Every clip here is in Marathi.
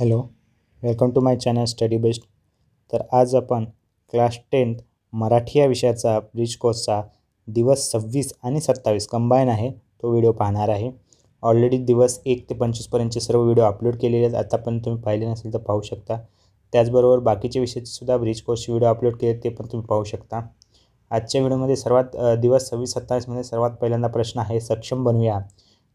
hello welcome to my channel study best तर आज आपण क्लास टेन्थ मराठी या विषयाचा ब्रिज कोर्सचा दिवस सव्वीस आणि सत्तावीस कंबाईन आहे तो व्हिडिओ पाहणार आहे ऑलरेडी दिवस एक ते पंचवीसपर्यंतचे सर्व व्हिडिओ अपलोड केलेले आहेत आतापर्यंत तुम्ही पाहिले नसेल तर पाहू शकता त्याचबरोबर बाकीचे विषयाचेसुद्धा ब्रिज कोर्सचे व्हिडिओ अपलोड केले ते पण तुम्ही पाहू शकता आजच्या व्हिडिओमध्ये सर्वात दिवस सव्वीस सत्तावीसमध्ये सर्वात पहिल्यांदा प्रश्न आहे सक्षम बनूया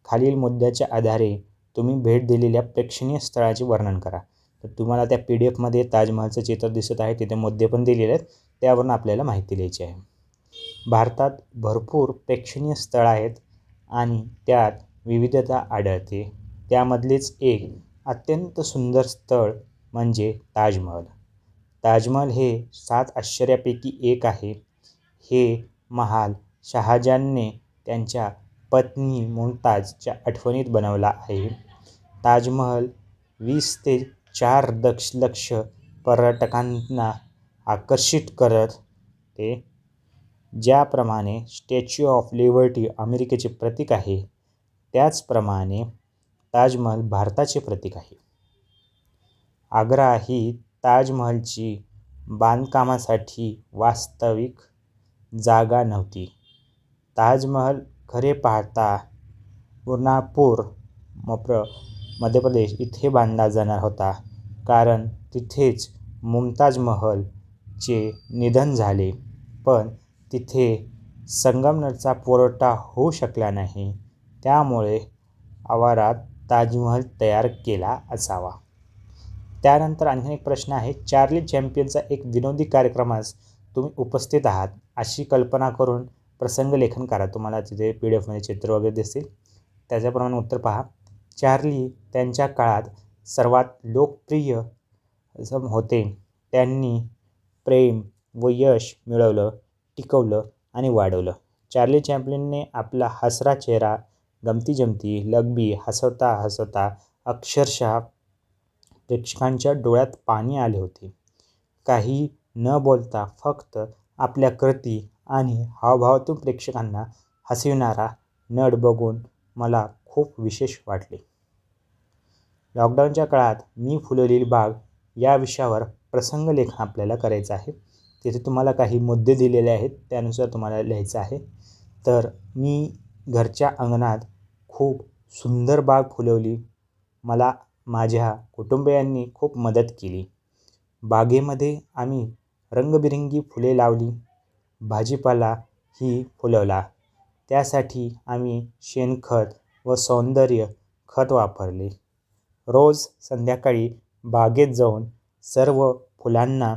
खालील मुद्द्याच्या आधारे तुम्ही भेट दिलेल्या प्रेक्षणीय स्थळाचे वर्णन करा तर तुम्हाला त्या पी डी एफमध्ये ताजमहालचं चित्र दिसत आहे तिथे मुद्दे पण दिलेले आहेत त्यावरून आपल्याला माहिती लिहायची आहे भारतात भरपूर प्रेक्षणीय स्थळ आहेत आणि त्यात विविधता आढळते त्यामधलेच एक अत्यंत सुंदर स्थळ म्हणजे ताजमहल ताजमहल हे सात आश्चर्यापैकी एक आहे हे महाल शहाजहानने त्यांच्या पत्नी मुमताजच्या आठवणीत बनवला आहे ताजमहल वीस ते चार दशलक्ष पर्यटकांना आकर्षित करत ते ज्याप्रमाणे स्टॅच्यू ऑफ लिबर्टी अमेरिकेचे प्रतीक आहे त्याचप्रमाणे ताजमहल भारताचे प्रतीक आहे आग्रा ही ताजमहलची बांधकामासाठी वास्तविक जागा नव्हती ताजमहल घरे पाहता पूर्णापूर मप्र मध्य प्रदेश इथे बांधला जाणार होता कारण तिथेच मुमताज महलचे निधन झाले पण तिथे संगमनरचा पुरवठा होऊ शकला नाही त्यामुळे आवारात ताजमहल तयार केला असावा त्यानंतर आणखी एक प्रश्न आहे चार्ली चॅम्पियनचा एक विनोदी कार्यक्रमास तुम्ही उपस्थित आहात अशी कल्पना करून प्रसंग लेखन करा तुम्हाला तिथे पी डी एफमध्ये चित्र वगैरे दिसतील त्याच्याप्रमाणे उत्तर पहा चार्ली त्यांच्या काळात सर्वात लोकप्रिय होते त्यांनी प्रेम व यश मिळवलं टिकवलं आणि वाढवलं चार्ली चॅम्पलिनने आपला हसरा चेहरा गमती जमती लगबी हसवता हसवता अक्षरशः प्रेक्षकांच्या डोळ्यात पाणी आले होते काही न बोलता फक्त आपल्या कृती आणि हावभावातून प्रेक्षकांना हसविणारा नट बघून मला खूप विशेष वाटले लॉकडाऊनच्या काळात मी फुलवलेली बाग या विषयावर प्रसंग लेखन आपल्याला करायचं आहे तिथे तुम्हाला काही मुद्दे दिलेले आहेत त्यानुसार तुम्हाला लिहायचं आहे तर मी घरच्या अंगणात खूप सुंदर बाग फुलवली मला माझ्या कुटुंबियांनी खूप मदत केली बागेमध्ये आम्ही रंगबिरंगी फुले लावली भाजीपाला ही फुलवला त्यासाठी आम्ही शेणखत व सौंदर्य खत वापरले रोज संध्याकाळी बागेत जाऊन सर्व फुलांना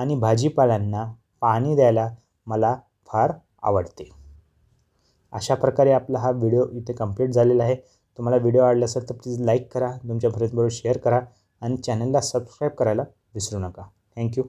आणि भाजीपाल्यांना पाणी द्यायला मला फार आवडते अशा प्रकारे आपला हा व्हिडिओ इथे कंप्लीट झालेला आहे तुम्हाला व्हिडिओ आवडला असेल तर प्लीज लाईक करा तुमच्या फ्रेंड्सबरोबर शेअर करा आणि चॅनलला सबस्क्राईब करायला विसरू नका थँक्यू